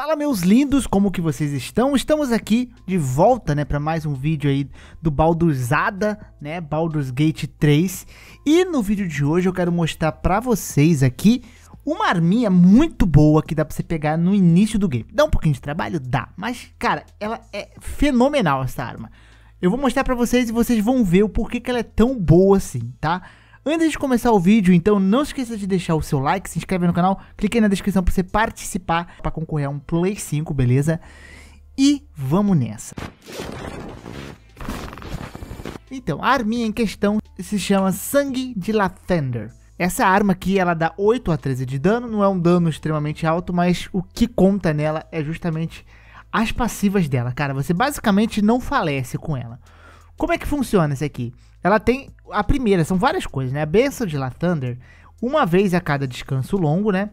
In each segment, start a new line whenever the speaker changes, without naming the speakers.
Fala meus lindos, como que vocês estão? Estamos aqui de volta, né, para mais um vídeo aí do Baldurzada, né, Baldur's Gate 3. E no vídeo de hoje eu quero mostrar para vocês aqui uma arminha muito boa que dá para você pegar no início do game. Dá um pouquinho de trabalho? Dá, mas cara, ela é fenomenal essa arma. Eu vou mostrar para vocês e vocês vão ver o porquê que ela é tão boa assim, Tá? Antes de começar o vídeo, então não esqueça de deixar o seu like, se inscreve no canal, clique aí na descrição para você participar, para concorrer a um Play 5, beleza? E vamos nessa. Então, a arminha em questão se chama Sangue de Lathander. Essa arma aqui, ela dá 8 a 13 de dano, não é um dano extremamente alto, mas o que conta nela é justamente as passivas dela, cara. Você basicamente não falece com ela. Como é que funciona esse aqui? Ela tem a primeira, são várias coisas, né? A benção de Thunder, uma vez a cada descanso longo, né?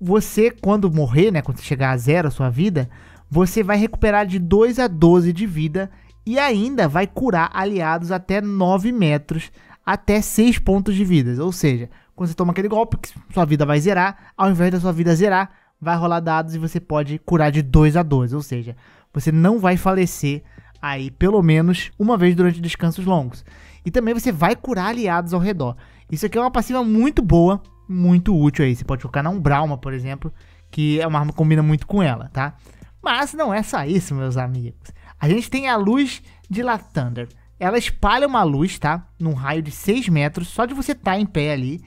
Você, quando morrer, né? Quando você chegar a zero a sua vida, você vai recuperar de 2 a 12 de vida e ainda vai curar aliados até 9 metros, até 6 pontos de vida. Ou seja, quando você toma aquele golpe, sua vida vai zerar, ao invés da sua vida zerar, vai rolar dados e você pode curar de 2 a 12. Ou seja, você não vai falecer aí pelo menos uma vez durante descansos longos. E também você vai curar aliados ao redor. Isso aqui é uma passiva muito boa, muito útil aí. Você pode colocar na Umbrauma, por exemplo, que é uma arma que combina muito com ela, tá? Mas não é só isso, meus amigos. A gente tem a luz de La Thunder. Ela espalha uma luz, tá? Num raio de 6 metros, só de você estar tá em pé ali.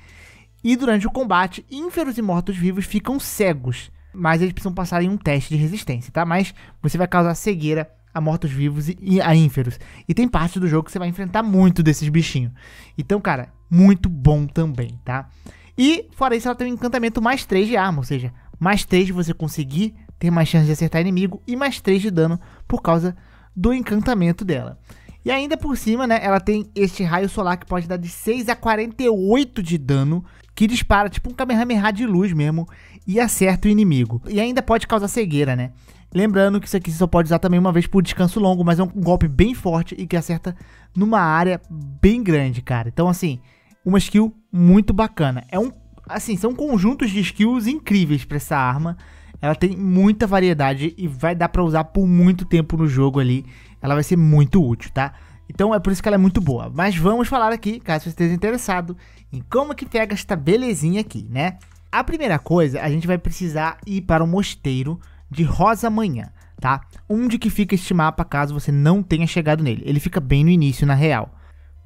E durante o combate, ínferos e mortos-vivos ficam cegos. Mas eles precisam passar em um teste de resistência, tá? Mas você vai causar cegueira a mortos-vivos e a ínferos. E tem parte do jogo que você vai enfrentar muito desses bichinhos. Então, cara, muito bom também, tá? E, fora isso, ela tem um encantamento mais 3 de arma, ou seja, mais 3 de você conseguir ter mais chance de acertar inimigo e mais 3 de dano por causa do encantamento dela. E ainda por cima, né, ela tem este raio solar que pode dar de 6 a 48 de dano, que dispara tipo um Kamehameha de luz mesmo e acerta o inimigo. E ainda pode causar cegueira, né? Lembrando que isso aqui você só pode usar também uma vez por descanso longo, mas é um golpe bem forte e que acerta numa área bem grande, cara. Então, assim, uma skill muito bacana. É um. Assim, são conjuntos de skills incríveis para essa arma. Ela tem muita variedade e vai dar para usar por muito tempo no jogo ali. Ela vai ser muito útil, tá? Então é por isso que ela é muito boa. Mas vamos falar aqui, caso você esteja interessado, em como que pega esta belezinha aqui, né? A primeira coisa, a gente vai precisar ir para o mosteiro de Rosa Manhã, tá? Onde que fica este mapa caso você não tenha chegado nele? Ele fica bem no início, na real.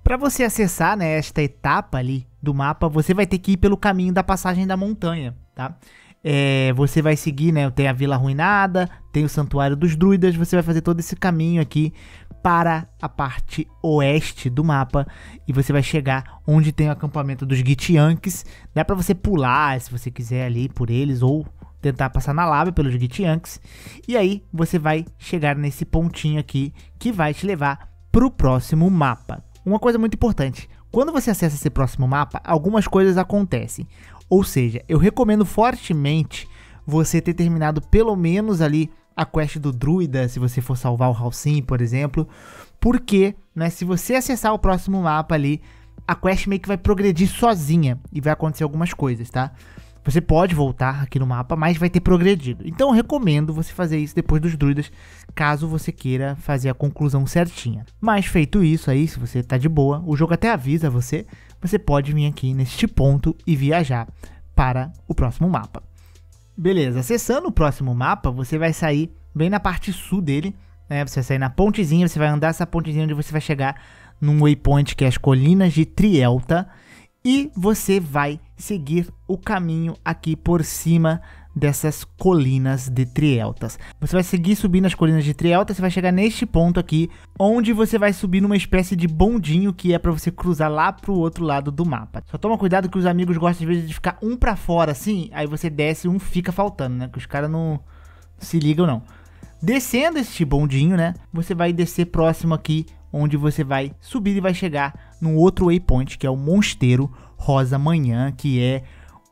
Para você acessar né, esta etapa ali do mapa, você vai ter que ir pelo caminho da passagem da montanha, tá? É, você vai seguir, né? Tem a Vila Arruinada, tem o Santuário dos Druidas, você vai fazer todo esse caminho aqui para a parte oeste do mapa e você vai chegar onde tem o acampamento dos Gitianques. Dá para você pular, se você quiser ali por eles ou tentar passar na lava pelos Gitianks. E aí você vai chegar nesse pontinho aqui que vai te levar pro próximo mapa. Uma coisa muito importante, quando você acessa esse próximo mapa, algumas coisas acontecem. Ou seja, eu recomendo fortemente você ter terminado pelo menos ali a quest do druida, se você for salvar o Halcyon, por exemplo, porque, né, se você acessar o próximo mapa ali, a quest meio que vai progredir sozinha e vai acontecer algumas coisas, tá? Você pode voltar aqui no mapa, mas vai ter progredido. Então eu recomendo você fazer isso depois dos druidas, caso você queira fazer a conclusão certinha. Mas feito isso aí, se você tá de boa, o jogo até avisa você, você pode vir aqui neste ponto e viajar para o próximo mapa. Beleza, acessando o próximo mapa, você vai sair bem na parte sul dele, né? Você vai sair na pontezinha, você vai andar essa pontezinha onde você vai chegar num waypoint que é as colinas de Trielta e você vai seguir o caminho aqui por cima dessas colinas de Trieltas. Você vai seguir subindo as colinas de Trieltas, você vai chegar neste ponto aqui, onde você vai subir numa espécie de bondinho que é para você cruzar lá pro outro lado do mapa. Só toma cuidado que os amigos gostam às vezes de ficar um para fora assim, aí você desce e um fica faltando, né? Que os caras não se ligam não. Descendo este bondinho, né? Você vai descer próximo aqui, onde você vai subir e vai chegar num outro waypoint, que é o Monsteiro, Rosa Manhã, que é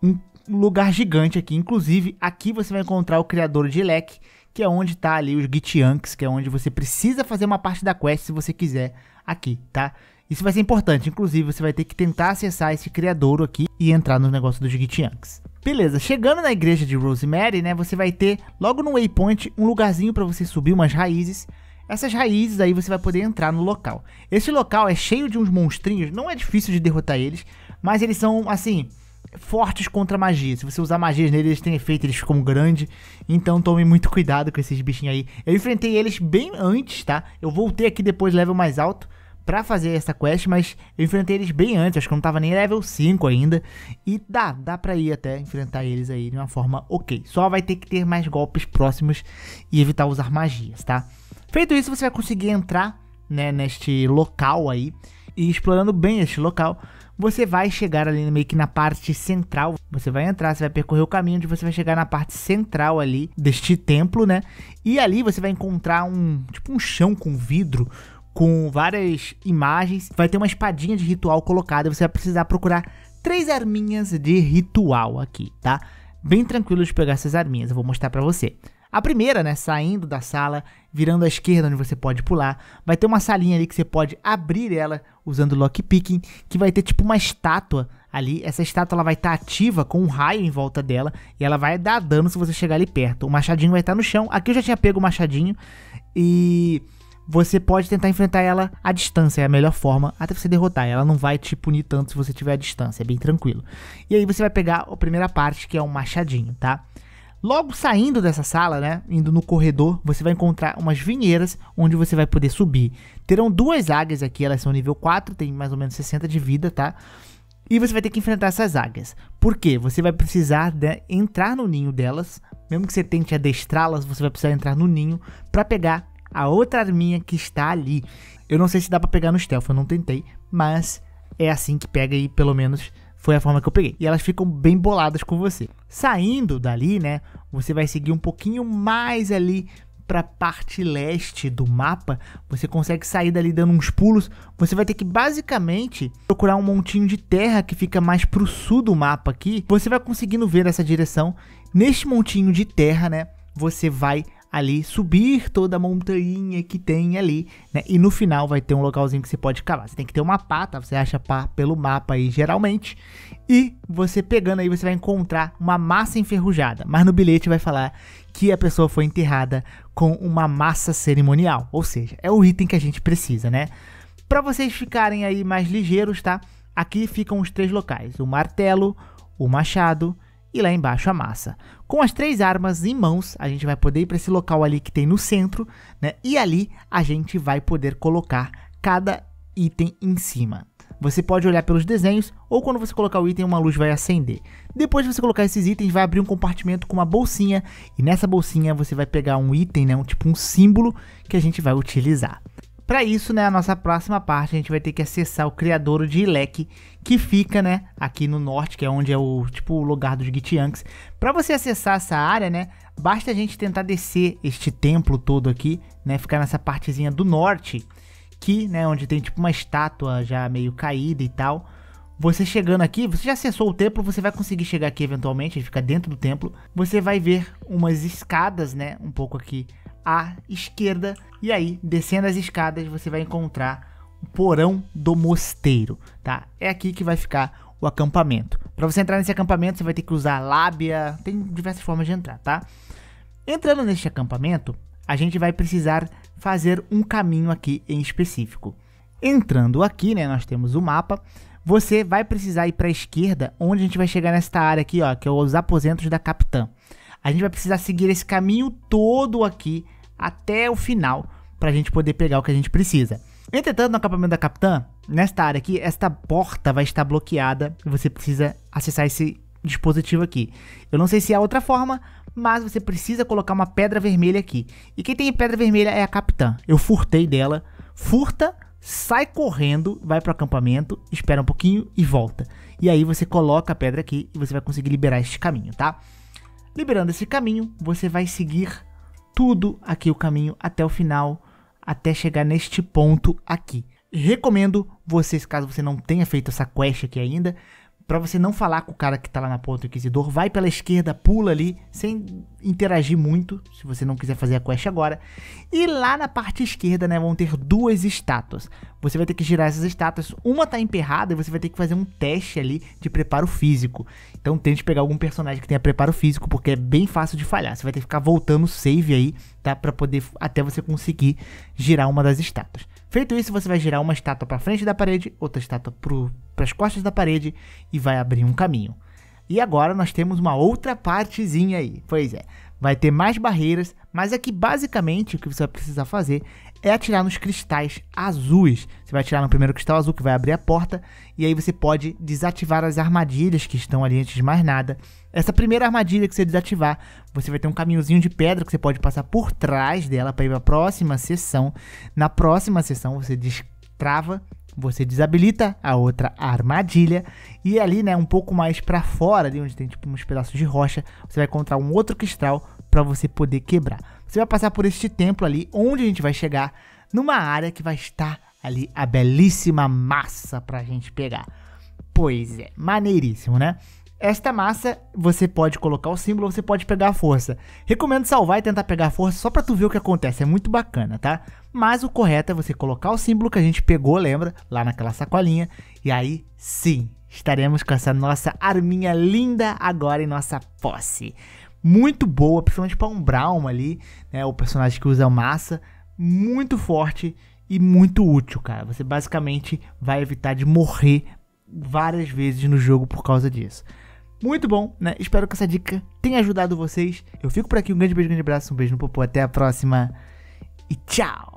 um lugar gigante aqui. Inclusive, aqui você vai encontrar o criador de Leque, que é onde tá ali os Gitianks, que é onde você precisa fazer uma parte da quest se você quiser aqui, tá? Isso vai ser importante, inclusive você vai ter que tentar acessar esse criadouro aqui e entrar no negócio dos Gitianks. Beleza, chegando na igreja de Rosemary, né, você vai ter logo no waypoint um lugarzinho para você subir umas raízes essas raízes aí você vai poder entrar no local. Esse local é cheio de uns monstrinhos, não é difícil de derrotar eles, mas eles são assim fortes contra magia. Se você usar magias neles, eles têm efeito, eles ficam grandes. Então tome muito cuidado com esses bichinhos aí. Eu enfrentei eles bem antes, tá? Eu voltei aqui depois level mais alto pra fazer essa quest, mas eu enfrentei eles bem antes, acho que eu não tava nem level 5 ainda. E dá, dá pra ir até enfrentar eles aí de uma forma ok. Só vai ter que ter mais golpes próximos e evitar usar magias, tá? Feito isso, você vai conseguir entrar né, neste local aí. E explorando bem este local, você vai chegar ali meio que na parte central. Você vai entrar, você vai percorrer o caminho onde você vai chegar na parte central ali deste templo, né? E ali você vai encontrar um tipo um chão com vidro com várias imagens. Vai ter uma espadinha de ritual colocada. Você vai precisar procurar três arminhas de ritual aqui, tá? Bem tranquilo de pegar essas arminhas. Eu vou mostrar para você. A primeira, né, saindo da sala, virando à esquerda onde você pode pular, vai ter uma salinha ali que você pode abrir ela usando lockpicking, que vai ter tipo uma estátua ali. Essa estátua ela vai estar tá ativa com um raio em volta dela e ela vai dar dano se você chegar ali perto. O machadinho vai estar tá no chão. Aqui eu já tinha pego o machadinho e você pode tentar enfrentar ela à distância, é a melhor forma, até você derrotar. Ela não vai te punir tanto se você tiver à distância, é bem tranquilo. E aí você vai pegar a primeira parte, que é um machadinho, tá? Logo saindo dessa sala, né, indo no corredor, você vai encontrar umas vinheiras onde você vai poder subir. Terão duas águias aqui, elas são nível 4, tem mais ou menos 60 de vida, tá? E você vai ter que enfrentar essas águias. Por quê? Você vai precisar de entrar no ninho delas, mesmo que você tente adestrá-las, você vai precisar entrar no ninho para pegar a outra arminha que está ali. Eu não sei se dá para pegar no stealth, eu não tentei, mas é assim que pega aí, pelo menos foi a forma que eu peguei. E elas ficam bem boladas com você. Saindo dali, né? Você vai seguir um pouquinho mais ali para parte leste do mapa, você consegue sair dali dando uns pulos. Você vai ter que basicamente procurar um montinho de terra que fica mais pro sul do mapa aqui. Você vai conseguindo ver essa direção. Neste montinho de terra, né, você vai ali subir toda a montanha que tem ali, né? E no final vai ter um localzinho que você pode cavar. Você tem que ter uma pá, tá? Você acha pá pelo mapa aí geralmente. E você pegando aí você vai encontrar uma massa enferrujada, mas no bilhete vai falar que a pessoa foi enterrada com uma massa cerimonial, ou seja, é o item que a gente precisa, né? Para vocês ficarem aí mais ligeiros, tá? Aqui ficam os três locais: o martelo, o machado e lá embaixo a massa. Com as três armas em mãos, a gente vai poder ir para esse local ali que tem no centro, né? E ali a gente vai poder colocar cada item em cima. Você pode olhar pelos desenhos ou quando você colocar o item uma luz vai acender. Depois de você colocar esses itens, vai abrir um compartimento com uma bolsinha e nessa bolsinha você vai pegar um item, né, um tipo um símbolo que a gente vai utilizar. Para isso, né, a nossa próxima parte, a gente vai ter que acessar o criador de Ilek, que fica, né, aqui no norte, que é onde é o, tipo, o lugar dos Gitianks. Para você acessar essa área, né, basta a gente tentar descer este templo todo aqui, né, ficar nessa partezinha do norte, que, né, onde tem, tipo, uma estátua já meio caída e tal. Você chegando aqui, você já acessou o templo, você vai conseguir chegar aqui eventualmente, ele fica dentro do templo. Você vai ver umas escadas, né, um pouco aqui à esquerda. E aí, descendo as escadas, você vai encontrar o porão do mosteiro, tá? É aqui que vai ficar o acampamento. Para você entrar nesse acampamento, você vai ter que usar lábia, tem diversas formas de entrar, tá? Entrando neste acampamento, a gente vai precisar fazer um caminho aqui em específico. Entrando aqui, né, nós temos o mapa. Você vai precisar ir para a esquerda, onde a gente vai chegar nesta área aqui, ó, que é os aposentos da capitã. A gente vai precisar seguir esse caminho todo aqui até o final para a gente poder pegar o que a gente precisa. Entretanto, no acampamento da Capitã, nesta área aqui, esta porta vai estar bloqueada e você precisa acessar esse dispositivo aqui. Eu não sei se há outra forma, mas você precisa colocar uma pedra vermelha aqui. E quem tem pedra vermelha é a Capitã. Eu furtei dela. Furta, sai correndo, vai para o acampamento, espera um pouquinho e volta. E aí você coloca a pedra aqui e você vai conseguir liberar este caminho, tá? Liberando esse caminho, você vai seguir tudo aqui o caminho até o final, até chegar neste ponto aqui. Recomendo vocês, caso você não tenha feito essa quest aqui ainda, para você não falar com o cara que tá lá na ponta do inquisidor, vai pela esquerda, pula ali, sem interagir muito, se você não quiser fazer a quest agora. E lá na parte esquerda, né, vão ter duas estátuas. Você vai ter que girar essas estátuas, uma tá emperrada e você vai ter que fazer um teste ali de preparo físico. Então tente pegar algum personagem que tenha preparo físico, porque é bem fácil de falhar. Você vai ter que ficar voltando o save aí, tá, para poder até você conseguir girar uma das estátuas. Feito isso, você vai girar uma estátua para frente da parede, outra estátua para as costas da parede e vai abrir um caminho. E agora nós temos uma outra partezinha aí. Pois é, vai ter mais barreiras, mas aqui é basicamente o que você vai precisar fazer é atirar nos cristais azuis. Você vai atirar no primeiro cristal azul que vai abrir a porta, e aí você pode desativar as armadilhas que estão ali antes de mais nada. Essa primeira armadilha que você desativar, você vai ter um caminhozinho de pedra que você pode passar por trás dela para ir para a próxima sessão. Na próxima sessão você destrava, você desabilita a outra armadilha e ali, né, um pouco mais para fora, ali onde tem tipo uns pedaços de rocha, você vai encontrar um outro cristal para você poder quebrar. Você vai passar por este templo ali, onde a gente vai chegar numa área que vai estar ali a belíssima massa para a gente pegar. Pois é, maneiríssimo, né? Esta massa, você pode colocar o símbolo ou você pode pegar a força. Recomendo salvar e tentar pegar a força só para tu ver o que acontece, é muito bacana, tá? Mas o correto é você colocar o símbolo que a gente pegou, lembra? Lá naquela sacolinha. E aí, sim, estaremos com essa nossa arminha linda agora em nossa posse. Muito boa, principalmente pra um Brown ali, né? O personagem que usa massa. Muito forte e muito útil, cara. Você basicamente vai evitar de morrer várias vezes no jogo por causa disso muito bom, né? Espero que essa dica tenha ajudado vocês. Eu fico por aqui, um grande beijo, um grande abraço, um beijo no popô, até a próxima e tchau!